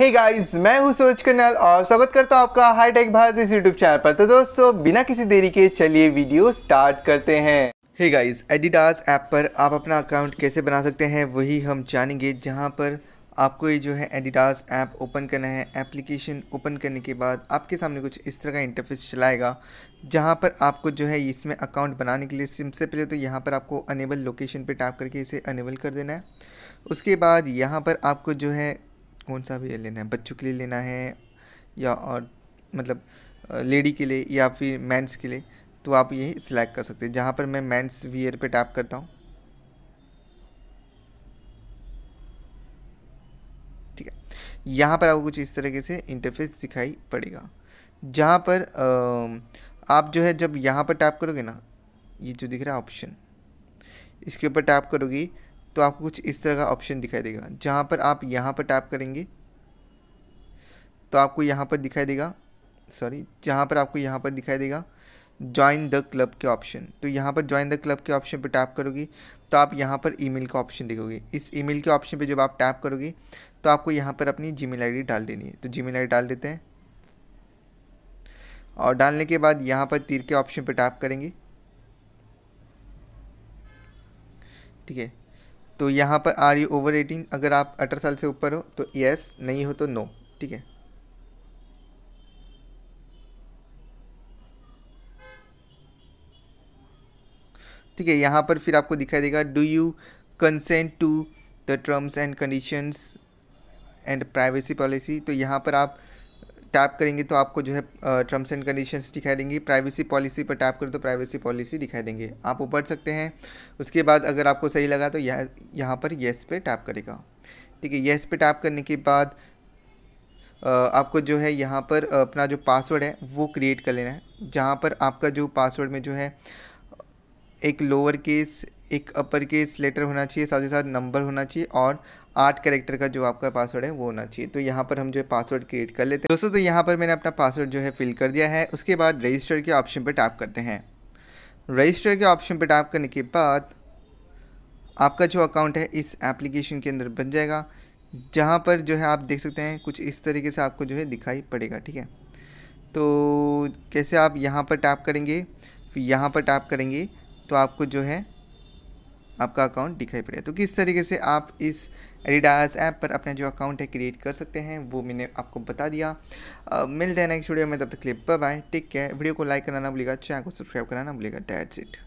हे hey guys मैं हूं सूरज कन्नल और स्वागत करता हूं आपका हाईटेक भारत इस यूट्यूब चैनल पर तो दोस्तों बिना किसी देरी के चलिए वीडियो स्टार्ट करते हैं हे गाइस एडिडास ऐप पर आप अपना अकाउंट कैसे बना सकते हैं वही हम जानेंगे जहां पर आपको ये जो है एडिडास ऐप ओपन करना है एप्लीकेशन ओपन करने के बाद आपके सामने कुछ इस तरह का इंटरफेस चलाएगा जहाँ पर आपको जो है इसमें अकाउंट बनाने के लिए सबसे पहले तो यहाँ पर आपको अनेबल लोकेशन पे टैप करके इसे अनेबल कर देना है उसके बाद यहाँ पर आपको जो है कौन सा भी लेना है बच्चों के लिए लेना है या और मतलब लेडी के लिए या फिर मेंस के लिए तो आप यही सिलेक्ट कर सकते हैं जहाँ पर मैं मेंस वियर पे टैप करता हूँ ठीक है यहाँ पर आपको कुछ इस तरीके से इंटरफेस दिखाई पड़ेगा जहाँ पर आप जो है जब यहाँ पर टैप करोगे ना ये जो दिख रहा है ऑप्शन इसके ऊपर टैप करोगे तो आपको कुछ इस तरह का ऑप्शन दिखाई देगा जहाँ पर आप यहाँ पर टैप करेंगे तो आपको यहाँ पर दिखाई देगा सॉरी जहाँ पर आपको यहाँ पर दिखाई देगा ज्वाइन द क्लब के ऑप्शन तो यहाँ पर ज्वाइन द क्लब के ऑप्शन पर टैप करोगे तो आप यहाँ पर ईमेल का ऑप्शन देखोगे इस ईमेल के ऑप्शन पे जब आप टैप करोगे तो आपको यहाँ पर अपनी जीमेल आईडी डाल देनी है तो जीमेल आईडी डाल देते हैं और डालने के बाद यहाँ पर तीर के ऑप्शन पर टैप करेंगे ठीक है तो यहाँ पर आर यू ओवर एटीन अगर आप अठारह साल से ऊपर हो तो येस नहीं हो तो नो ठीक है ठीक है यहाँ पर फिर आपको दिखाई देगा do you consent to the terms and conditions and privacy policy तो यहाँ पर आप टैप करेंगे तो आपको जो है टर्म्स एंड कंडीशंस दिखाई देंगी प्राइवेसी पॉलिसी पर टैप करें तो प्राइवेसी पॉलिसी दिखाई देंगे आप वो पढ़ सकते हैं उसके बाद अगर आपको सही लगा तो यह यहाँ पर येस पे टैप करेगा ठीक है येस पे टैप करने के बाद आपको जो है यहाँ पर अपना जो पासवर्ड है वो क्रिएट कर लेना है जहाँ पर आपका जो पासवर्ड में जो है एक लोअर केस एक अपर केस लेटर होना चाहिए साथ ही साथ नंबर होना चाहिए और आठ कैरेक्टर का जो आपका पासवर्ड है वो होना चाहिए तो यहाँ पर हम जो है पासवर्ड क्रिएट कर लेते हैं दोस्तों तो यहाँ पर मैंने अपना पासवर्ड जो है फिल कर दिया है उसके बाद रजिस्टर के ऑप्शन पर टैप करते हैं रजिस्टर के ऑप्शन पर टैप करने के बाद आपका जो अकाउंट है इस एप्लीकेशन के अंदर बन जाएगा जहाँ पर जो है आप देख सकते हैं कुछ इस तरीके से आपको जो है दिखाई पड़ेगा ठीक है तो कैसे आप यहाँ पर टैप करेंगे फिर यहाँ पर टैप करेंगे तो आपको जो है आपका अकाउंट दिखाई पड़ेगा तो किस तरीके से आप इस एडिडास ऐप पर अपना जो अकाउंट है क्रिएट कर सकते हैं वो मैंने आपको बता दिया मिलते हैं नेक्स्ट वीडियो में तब तक clip bye take care video को लाइक करना ना भूलेगा चैनल को सब्सक्राइब करना ना भूलेगा डैट्स इट